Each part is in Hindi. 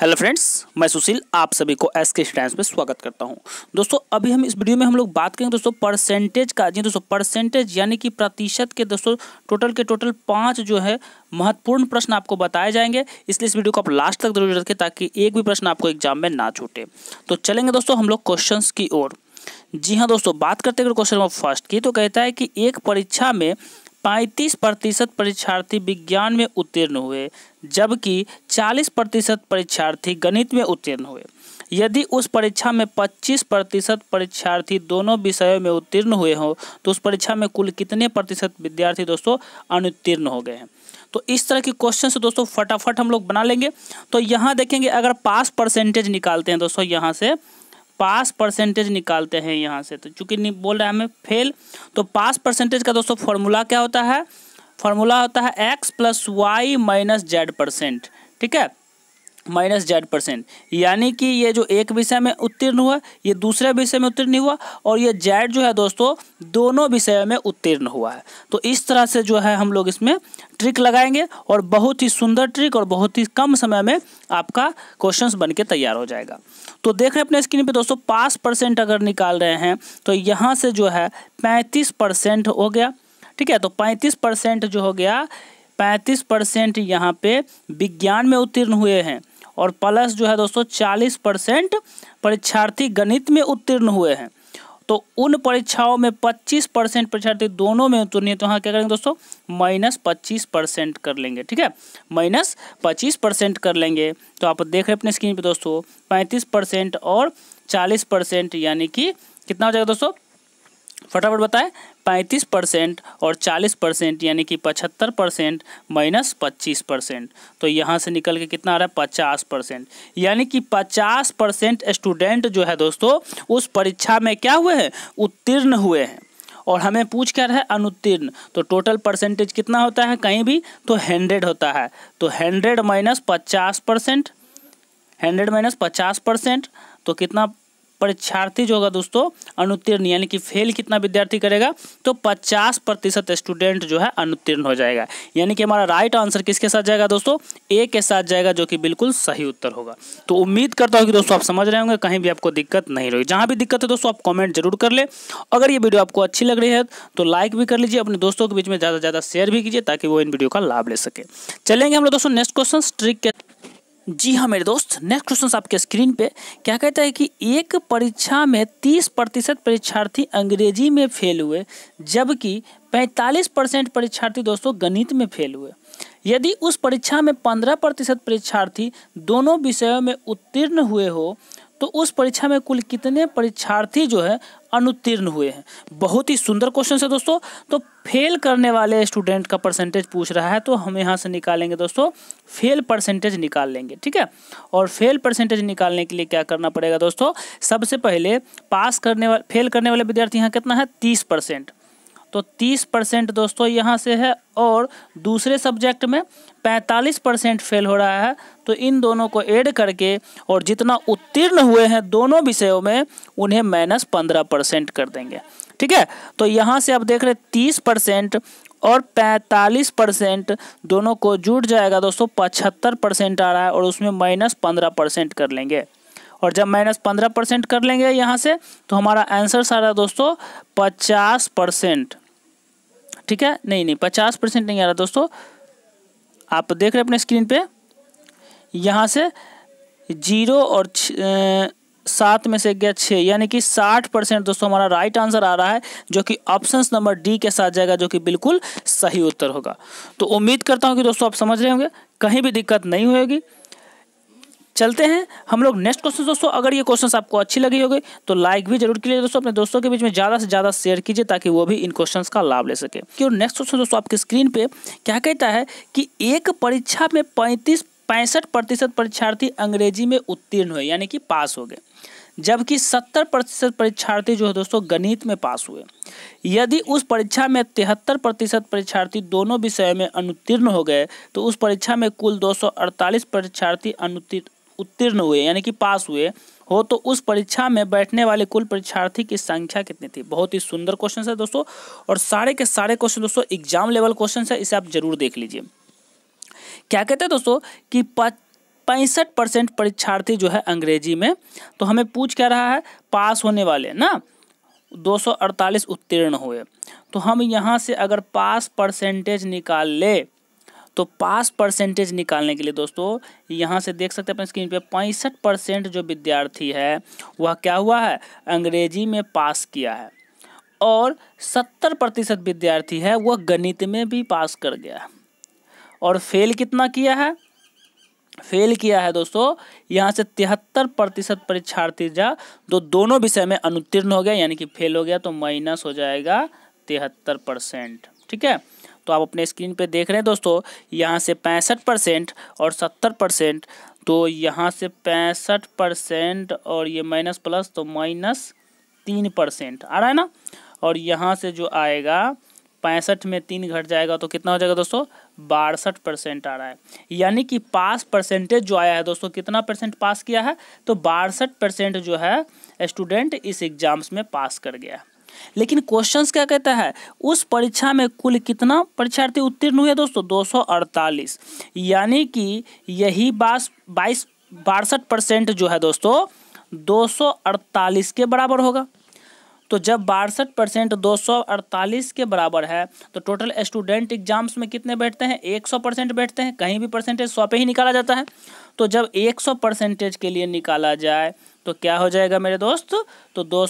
हेलो फ्रेंड्स मैं सुशील आप सभी को एस के स्टैंड में स्वागत करता हूं दोस्तों अभी हम इस वीडियो में हम लोग बात करेंगे दोस्तों परसेंटेज का जी दोस्तों परसेंटेज यानी कि प्रतिशत के दोस्तों टोटल के टोटल पांच जो है महत्वपूर्ण प्रश्न आपको बताए जाएंगे इसलिए इस वीडियो को आप लास्ट तक जरूर रखें ताकि एक भी प्रश्न आपको एग्जाम में ना छूटे तो चलेंगे दोस्तों हम लोग क्वेश्चन की ओर जी हाँ दोस्तों बात करते अगर क्वेश्चन नंबर फर्स्ट की तो कहता है कि एक परीक्षा में 35 प्रतिशत परीक्षार्थी विज्ञान में उत्तीर्ण हुए जबकि 40 प्रतिशत परीक्षार्थी गणित में उत्तीर्ण हुए यदि उस परीक्षा में 25 प्रतिशत परीक्षार्थी दोनों विषयों में उत्तीर्ण हुए हों तो उस परीक्षा में कुल कितने प्रतिशत विद्यार्थी दोस्तों अनुत्तीर्ण हो गए हैं तो इस तरह के क्वेश्चन से दोस्तों फटाफट हम लोग बना लेंगे तो यहाँ देखेंगे अगर पास परसेंटेज निकालते हैं दोस्तों यहाँ से पास परसेंटेज निकालते हैं यहाँ से तो चूंकि बोल रहा है हमें फेल तो पास परसेंटेज का दोस्तों फॉर्मूला क्या होता है फॉर्मूला होता है X plus Y minus Z percent ठीक है माइनस जेड परसेंट यानी कि ये जो एक विषय में उत्तीर्ण हुआ ये दूसरे विषय में उत्तीर्ण हुआ और ये जेड जो है दोस्तों दोनों विषय में उत्तीर्ण हुआ है तो इस तरह से जो है हम लोग इसमें ट्रिक लगाएंगे और बहुत ही सुंदर ट्रिक और बहुत ही कम समय में आपका क्वेश्चन बन के तैयार हो जाएगा तो देख रहे हैं अपने स्क्रीन पर दोस्तों पाँच परसेंट अगर निकाल रहे हैं तो यहाँ से जो है पैंतीस परसेंट हो गया ठीक है तो पैंतीस परसेंट जो हो गया पैंतीस परसेंट यहाँ पे विज्ञान में उत्तीर्ण हुए हैं और प्लस जो है दोस्तों चालीस परसेंट परीक्षार्थी गणित में उत्तीर्ण हुए हैं तो उन परीक्षाओं में 25 परसेंट परीक्षार्थी दोनों में उत्तीर्ण है तो यहाँ क्या करेंगे दोस्तों माइनस पच्चीस परसेंट कर लेंगे ठीक है माइनस पच्चीस परसेंट कर लेंगे तो आप देख रहे अपने स्क्रीन पे दोस्तों पैंतीस परसेंट और चालीस परसेंट यानी कि कितना हो जाएगा दोस्तों फटाफट बताएं पैंतीस परसेंट और चालीस परसेंट यानी कि पचहत्तर परसेंट माइनस पच्चीस परसेंट तो यहाँ से निकल के कितना आ रहा है पचास परसेंट यानी कि पचास परसेंट स्टूडेंट जो है दोस्तों उस परीक्षा में क्या हुए हैं उत्तीर्ण हुए हैं और हमें पूछ क्या रहा है अनुत्तीर्ण तो टोटल परसेंटेज कितना होता है कहीं भी तो हंड्रेड होता है तो हंड्रेड माइनस पचास परसेंट हंड्रेड माइनस पचास परसेंट तो कितना परीक्षार्थी जो होगा दोस्तों अनुत्तीर्ण यानी कि फेल कितना विद्यार्थी करेगा तो पचास प्रतिशत स्टूडेंट जो है अनुत्तीर्ण हो जाएगा यानी कि हमारा राइट आंसर किसके साथ जाएगा दोस्तों ए के साथ जाएगा जो कि बिल्कुल सही उत्तर होगा तो उम्मीद करता हूँ कि दोस्तों आप समझ रहे होंगे कहीं भी आपको दिक्कत नहीं रही जहाँ भी दिक्कत है दोस्तों आप कॉमेंट जरूर कर ले अगर ये वीडियो आपको अच्छी लग रही है तो लाइक भी कर लीजिए अपने दोस्तों के बीच में ज़्यादा से ज़्यादा शेयर भी कीजिए ताकि वो इन वीडियो का लाभ ले सके चलेंगे हम लोग दोस्तों नेक्स्ट क्वेश्चन ट्रिक के जी हाँ मेरे दोस्त नेक्स्ट क्वेश्चन आपके स्क्रीन पे क्या कहता है कि एक परीक्षा में 30 प्रतिशत परीक्षार्थी अंग्रेजी में फेल हुए जबकि 45 परसेंट परीक्षार्थी दोस्तों गणित में फेल हुए यदि उस परीक्षा में 15 प्रतिशत परीक्षार्थी दोनों विषयों में उत्तीर्ण हुए हो तो उस परीक्षा में कुल कितने परीक्षार्थी जो है अनुत्तीर्ण हुए हैं बहुत ही सुंदर क्वेश्चन है दोस्तों तो फेल करने वाले स्टूडेंट का परसेंटेज पूछ रहा है तो हम यहाँ से निकालेंगे दोस्तों फेल परसेंटेज निकाल लेंगे ठीक है और फेल परसेंटेज निकालने के लिए क्या करना पड़ेगा दोस्तों सबसे पहले पास करने वाले फेल करने वाले विद्यार्थी यहाँ कितना है तीस परसेंट तो 30 परसेंट दोस्तों यहाँ से है और दूसरे सब्जेक्ट में 45 परसेंट फेल हो रहा है तो इन दोनों को ऐड करके और जितना उत्तीर्ण हुए हैं दोनों विषयों में उन्हें माइनस पंद्रह परसेंट कर देंगे ठीक है तो यहाँ से आप देख रहे तीस परसेंट और 45 परसेंट दोनों को जुट जाएगा दोस्तों पचहत्तर परसेंट आ रहा है और उसमें माइनस पंद्रह परसेंट कर लेंगे और जब माइनस पंद्रह परसेंट कर लेंगे यहाँ से तो हमारा आंसर सारा दोस्तों पचास परसेंट ठीक है नहीं नहीं पचास परसेंट नहीं आ रहा दोस्तों आप देख रहे अपने स्क्रीन पे यहाँ से जीरो और सात में से गया छः यानी कि साठ परसेंट दोस्तों हमारा राइट आंसर आ रहा है जो कि ऑप्शंस नंबर डी के साथ जाएगा जो कि बिल्कुल सही उत्तर होगा तो उम्मीद करता हूँ कि दोस्तों आप समझ रहे होंगे कहीं भी दिक्कत नहीं होगी चलते हैं हम लोग नेक्स्ट क्वेश्चन दोस्तों अगर ये क्वेश्चन आपको अच्छी लगी होगी तो लाइक भी जरूर कीजिए दोस्तों अपने दोस्तों के बीच में ज़्यादा से ज़्यादा शेयर कीजिए ताकि वो भी इन क्वेश्चन का लाभ ले सके और नेक्स्ट क्वेश्चन दोस्तों आपकी स्क्रीन पे क्या कहता है कि एक परीक्षा में पैंतीस पैंसठ प्रतिशत परीक्षार्थी अंग्रेजी में उत्तीर्ण हुए यानी कि पास हो गए जबकि सत्तर प्रतिशत परीक्षार्थी जो है दोस्तों गणित में पास हुए यदि उस परीक्षा में तिहत्तर प्रतिशत परीक्षार्थी दोनों विषयों में अनुत्तीर्ण हो गए तो उस परीक्षा में कुल अड़तालीस परीक्षार्थी अनुत्तीर्ण उत्तीर्ण हुए यानी कि पास हुए हो तो उस परीक्षा में बैठने वाले कुल परीक्षार्थी की संख्या कितनी थी बहुत ही सुंदर क्वेश्चन है दोस्तों और सारे के सारे क्वेश्चन दोस्तों एग्जाम लेवल क्वेश्चन है इसे आप जरूर देख लीजिए क्या कहते हैं दोस्तों कि पैंसठ परसेंट परीक्षार्थी जो है अंग्रेजी में तो हमें पूछ क्या रहा है पास होने वाले ना 248 उत्तीर्ण हुए तो हम यहाँ से अगर पास परसेंटेज निकाल ले तो पास परसेंटेज निकालने के लिए दोस्तों यहाँ से देख सकते हैं अपने स्क्रीन पे पैंसठ परसेंट जो विद्यार्थी है वह क्या हुआ है अंग्रेजी में पास किया है और सत्तर प्रतिशत विद्यार्थी है वह गणित में भी पास कर गया और फेल कितना किया है फेल किया है दोस्तों यहाँ से तिहत्तर प्रतिशत परीक्षार्थी जा जो दोनों विषय में अनुत्तीर्ण हो गया यानी कि फेल हो गया तो माइनस हो जाएगा तिहत्तर परसेंट ठीक है तो आप अपने स्क्रीन पे देख रहे हैं दोस्तों यहाँ से पैंसठ परसेंट और सत्तर परसेंट तो यहाँ से पैंसठ परसेंट और ये माइनस प्लस तो माइनस तीन परसेंट आ रहा है ना और यहाँ से जो आएगा पैंसठ में तीन घट जाएगा तो कितना हो जाएगा दोस्तों बासठ परसेंट आ रहा है यानी कि पास परसेंटेज जो आया है दोस्तों कितना परसेंट पास किया है तो बासठ परसेंट जो है स्टूडेंट इस एग्ज़ाम्स में पास कर गया है लेकिन क्वेश्चंस क्या कहता है उस परीक्षा में कुल कितना परीक्षार्थी उत्तीर्ण हुए दोस्तों दो यानी कि यही बास बाईस बासठ परसेंट जो है दोस्तों दो के बराबर होगा तो जब बासठ परसेंट दो के बराबर है तो टोटल स्टूडेंट एग्जाम्स में कितने बैठते हैं 100 परसेंट बैठते हैं कहीं भी परसेंटेज सौ पे ही निकाला जाता है तो जब 100 परसेंटेज के लिए निकाला जाए तो क्या हो जाएगा मेरे दोस्त तो दो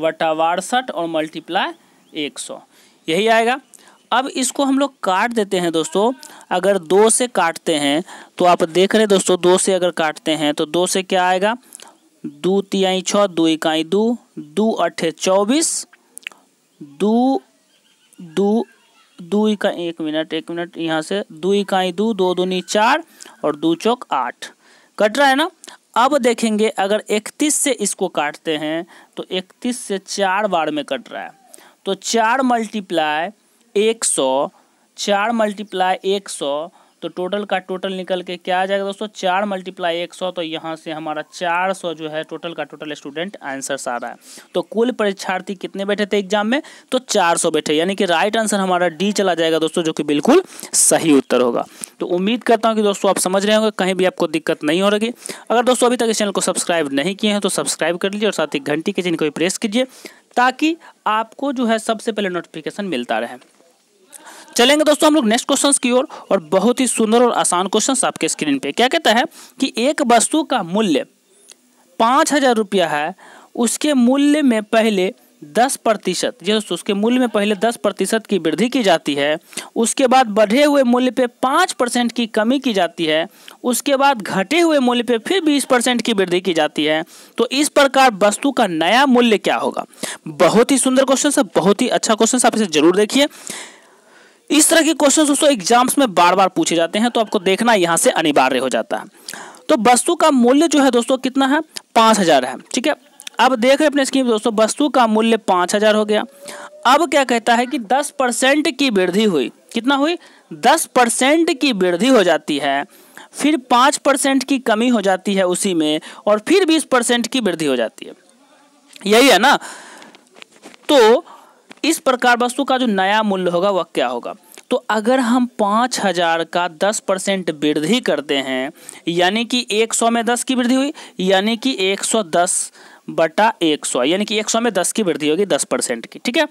वटा बासठ और मल्टीप्लाई एक सौ यही आएगा अब इसको हम लोग काट देते हैं दोस्तों अगर दो से काटते हैं तो आप देख रहे दोस्तों दो से अगर काटते हैं तो दो से क्या आएगा दो तियाई छः दो इकाई दो दो अठे चौबीस दो दो दो इकाई एक मिनट एक मिनट यहाँ से दो इकाई दो दो दूनी चार और दो चौक आठ कट रहा है ना अब देखेंगे अगर 31 से इसको काटते हैं तो 31 से चार बार में कट रहा है तो चार मल्टीप्लाई एक सौ चार मल्टीप्लाई एक सौ तो टोटल का टोटल निकल के क्या आ जाएगा दोस्तों चार मल्टीप्लाई एक सौ तो यहाँ से हमारा चार सौ जो है टोटल का टोटल स्टूडेंट आंसर्स आ रहा है तो कुल परीक्षार्थी कितने बैठे थे एग्जाम में तो चार सौ बैठे यानी कि राइट आंसर हमारा डी चला जाएगा दोस्तों जो कि बिल्कुल सही उत्तर होगा तो उम्मीद करता हूँ कि दोस्तों आप समझ रहे होंगे कहीं भी आपको दिक्कत नहीं हो रही अगर दोस्तों अभी तक इस चैनल को सब्सक्राइब नहीं किए हैं तो सब्सक्राइब कर लीजिए और साथ ही घंटी के चिन्ह को भी प्रेस कीजिए ताकि आपको जो है सबसे पहले नोटिफिकेशन मिलता रहे चलेंगे दोस्तों हम लोग नेक्स्ट क्वेश्चन की ओर और, बहुत ही सुंदर और आसान क्वेश्चन आपके स्क्रीन पे क्या कहता है कि एक वस्तु का मूल्य पाँच हजार रुपया है उसके मूल्य में पहले दस प्रतिशत जो उसके मूल्य में पहले दस प्रतिशत की वृद्धि की जाती है उसके बाद बढ़े हुए मूल्य पे पाँच परसेंट की कमी की जाती है उसके बाद घटे हुए मूल्य पे फिर बीस परसेंट की वृद्धि की जाती है तो इस प्रकार वस्तु का नया मूल्य क्या होगा बहुत ही सुंदर क्वेश्चन सर बहुत ही अच्छा क्वेश्चन आप इसे जरूर देखिए इस तरह के क्वेश्चन दोस्तों एग्जाम्स में बार बार पूछे जाते हैं तो आपको देखना यहाँ से अनिवार्य हो जाता है तो वस्तु का मूल्य जो है दोस्तों कितना है पाँच हजार है ठीक है अब देख रहे अपने स्कीम दोस्तों वस्तु का मूल्य पाँच हजार हो गया अब क्या कहता है कि दस परसेंट की वृद्धि हुई कितना हुई दस परसेंट की वृद्धि हो जाती है फिर पाँच परसेंट की कमी हो जाती है उसी में और फिर बीस परसेंट की वृद्धि हो जाती है यही है ना तो इस प्रकार वस्तु का जो नया मूल्य होगा वह क्या होगा तो अगर हम पाँच हजार का दस परसेंट वृद्धि करते हैं यानी कि एक सौ में दस की वृद्धि हुई यानी कि एक सौ दस बटा एक सौ यानी कि एक सौ में दस की वृद्धि होगी दस परसेंट की ठीक है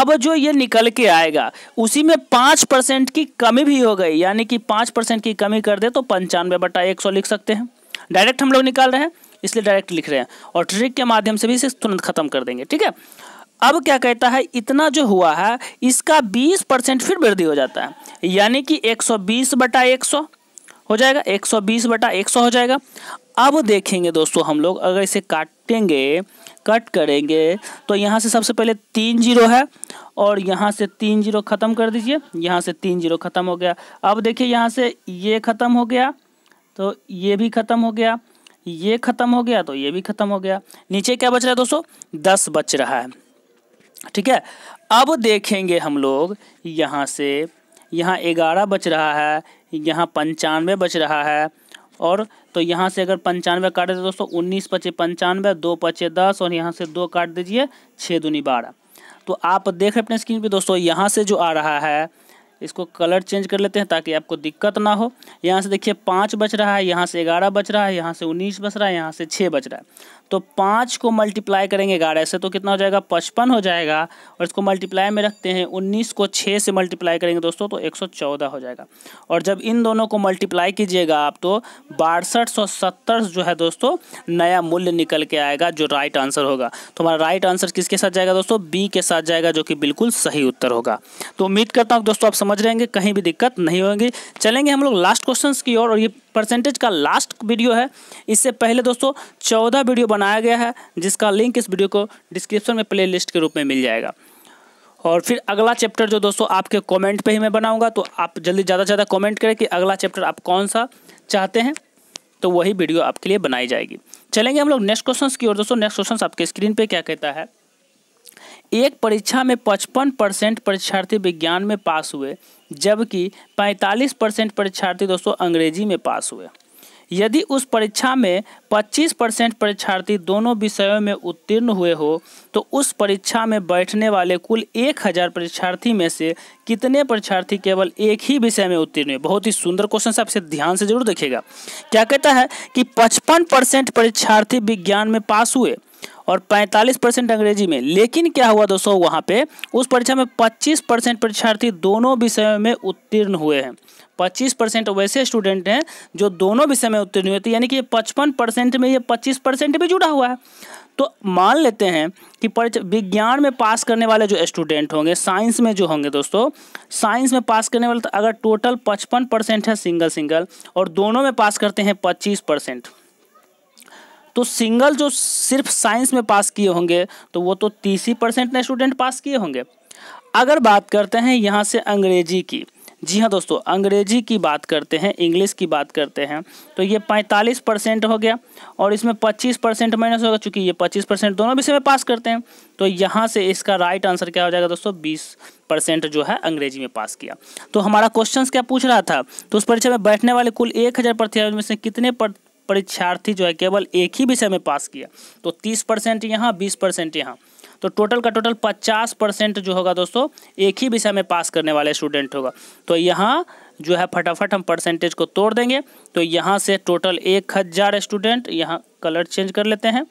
अब जो ये निकल के आएगा उसी में पाँच परसेंट की कमी भी हो गई यानी कि पाँच परसेंट की कमी कर दे तो पंचानवे बटा एक सौ लिख सकते हैं डायरेक्ट हम लोग निकाल रहे हैं इसलिए डायरेक्ट लिख रहे हैं और ट्रिक के माध्यम से भी इसे तुरंत खत्म कर देंगे ठीक है अब क्या कहता है इतना जो हुआ है इसका 20 परसेंट फिर वृद्धि हो जाता है यानी कि 120 बटा 100 हो जाएगा 120 बटा 100 हो जाएगा अब देखेंगे दोस्तों हम लोग अगर इसे काटेंगे कट करेंगे तो यहाँ से सबसे पहले तीन जीरो है और यहाँ से तीन जीरो ख़त्म कर दीजिए यहाँ से तीन जीरो ख़त्म हो गया अब देखिए यहाँ से ये ख़त्म हो गया तो ये भी ख़त्म हो गया ये ख़त्म हो गया तो ये भी ख़त्म हो गया नीचे क्या बच रहा है दोस्तों दस बच रहा है ठीक है अब देखेंगे हम लोग यहाँ से यहाँ ग्यारह बच रहा है यहाँ पंचानवे बच रहा है और तो यहाँ से अगर पंचानवे काटे दे तो दोस्तों उन्नीस पचे पंचानवे दो पचे दस और यहाँ से दो काट दीजिए छः दूनी बारह तो आप देख रहे अपने स्क्रीन पे दोस्तों यहाँ से जो आ रहा है इसको कलर चेंज कर लेते हैं ताकि आपको दिक्कत ना हो यहाँ से देखिए पाँच बच रहा है यहाँ से ग्यारह बच रहा है यहाँ से उन्नीस बच रहा है यहाँ से छः बच रहा है तो पाँच को मल्टीप्लाई करेंगे ग्यारह से तो कितना हो जाएगा पचपन हो जाएगा और इसको मल्टीप्लाई में रखते हैं उन्नीस को छः से मल्टीप्लाई करेंगे दोस्तों तो एक सौ चौदह हो जाएगा और जब इन दोनों को मल्टीप्लाई कीजिएगा आप तो बासठ सौ सत्तर जो है दोस्तों नया मूल्य निकल के आएगा जो राइट आंसर होगा तो हमारा राइट आंसर किसके साथ जाएगा दोस्तों बी के साथ जाएगा जो कि बिल्कुल सही उत्तर होगा तो उम्मीद करता हूँ दोस्तों आप समझ रहेंगे कहीं भी दिक्कत नहीं होगी चलेंगे हम लोग लास्ट क्वेश्चन की ओर और, और ये परसेंटेज का लास्ट वीडियो है इससे पहले दोस्तों चौदह वीडियो बनाया गया है जिसका लिंक इस वीडियो को डिस्क्रिप्शन में प्ले के रूप में मिल जाएगा और फिर अगला चैप्टर जो दोस्तों आपके कमेंट पे ही मैं बनाऊंगा तो आप जल्दी ज़्यादा से ज़्यादा कमेंट करें कि अगला चैप्टर आप कौन सा चाहते हैं तो वही वीडियो आपके लिए बनाई जाएगी चलेंगे हम लोग नेक्स्ट क्वेश्चंस की ओर दोस्तों नेक्स्ट क्वेश्चंस आपके स्क्रीन पे क्या कहता है एक परीक्षा में पचपन परसेंट परीक्षार्थी विज्ञान में पास हुए जबकि 45 परसेंट परीक्षार्थी दोस्तों अंग्रेजी में पास हुए यदि उस परीक्षा में 25 परसेंट परीक्षार्थी दोनों विषयों में उत्तीर्ण हुए हो तो उस परीक्षा में बैठने वाले कुल एक हज़ार परीक्षार्थी में से कितने परीक्षार्थी केवल एक ही विषय में उत्तीर्ण हुए बहुत ही सुंदर क्वेश्चन है आपसे ध्यान से जरूर देखिएगा क्या कहता है कि 55 परसेंट परीक्षार्थी विज्ञान में पास हुए और 45 परसेंट अंग्रेजी में लेकिन क्या हुआ दोस्तों वहाँ पे उस परीक्षा में 25 परसेंट परीक्षार्थी दोनों विषयों में उत्तीर्ण हुए हैं 25 परसेंट वैसे स्टूडेंट हैं जो दोनों विषय में उत्तीर्ण हुए थे यानी कि पचपन परसेंट में ये 25 परसेंट भी जुड़ा हुआ है तो मान लेते हैं कि विज्ञान में पास करने वाले जो स्टूडेंट होंगे साइंस में जो होंगे दोस्तों साइंस में पास करने वाले तो अगर टोटल पचपन परसेंट है सिंगल सिंगल और दोनों में पास करते हैं पच्चीस परसेंट तो सिंगल जो सिर्फ साइंस में पास किए होंगे तो वो तो तीस ही परसेंट ने स्टूडेंट पास किए होंगे अगर बात करते हैं यहाँ से अंग्रेजी की जी हाँ दोस्तों अंग्रेजी की बात करते हैं इंग्लिश की बात करते हैं तो ये 45 परसेंट हो गया और इसमें 25 परसेंट माइनस होगा चूँकि ये 25 परसेंट दोनों विषय में पास करते हैं तो यहाँ से इसका राइट आंसर क्या हो जाएगा दोस्तों 20 परसेंट जो है अंग्रेजी में पास किया तो हमारा क्वेश्चन क्या पूछ रहा था तो उस परीक्षा में बैठने वाले कुल एक हज़ार में से कितने परीक्षार्थी जो है केवल एक ही विषय में पास किया तो तीस परसेंट यहाँ बीस परसेंट यहाँ तो टोटल का टोटल पचास परसेंट जो होगा दोस्तों एक ही विषय में पास करने वाले स्टूडेंट होगा तो यहाँ जो है फटाफट हम परसेंटेज को तोड़ देंगे तो यहाँ से टोटल एक हज़ार स्टूडेंट यहाँ कलर चेंज कर लेते हैं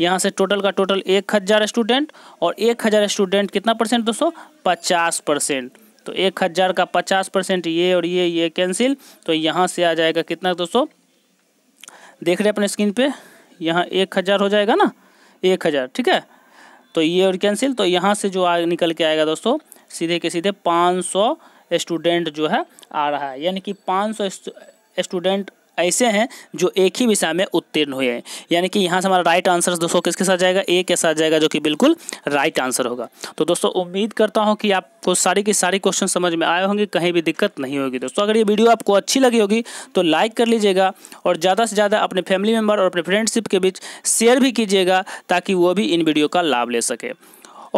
यहाँ से टोटल का टोटल एक हज़ार स्टूडेंट और एक हज़ार स्टूडेंट कितना परसेंट दोस्तों पचास परसेंट तो एक हज़ार का पचास परसेंट ये और ये ये कैंसिल तो यहाँ से आ जाएगा कितना दोस्तों देख रहे अपने स्क्रीन पे यहाँ एक हज़ार हो जाएगा ना एक हज़ार ठीक है तो ये और कैंसिल तो यहाँ से जो आ निकल के आएगा दोस्तों सीधे के सीधे पाँच सौ स्टूडेंट जो है आ रहा है यानी कि पाँच सौ स्टूडेंट ऐसे हैं जो एक ही विषय में उत्तीर्ण हुए हैं यानी कि यहाँ से हमारा राइट आंसर दोस्तों किसके साथ जाएगा ए के साथ जाएगा जो कि बिल्कुल राइट आंसर होगा तो दोस्तों उम्मीद करता हूँ कि आपको सारी की सारी क्वेश्चन समझ में आए होंगे कहीं भी दिक्कत नहीं होगी दोस्तों अगर ये वीडियो आपको अच्छी लगी होगी तो लाइक कर लीजिएगा और ज़्यादा से ज़्यादा अपने फैमिली मेम्बर और अपने फ्रेंडशिप के बीच शेयर भी कीजिएगा ताकि वो भी इन वीडियो का लाभ ले सके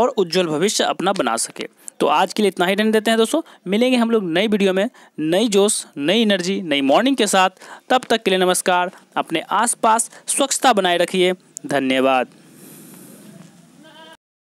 और उज्जवल भविष्य अपना बना सके तो आज के लिए इतना ही रहने देते हैं दोस्तों मिलेंगे हम लोग नई वीडियो में नई जोश नई एनर्जी नई मॉर्निंग के साथ तब तक के लिए नमस्कार अपने आसपास स्वच्छता बनाए रखिए धन्यवाद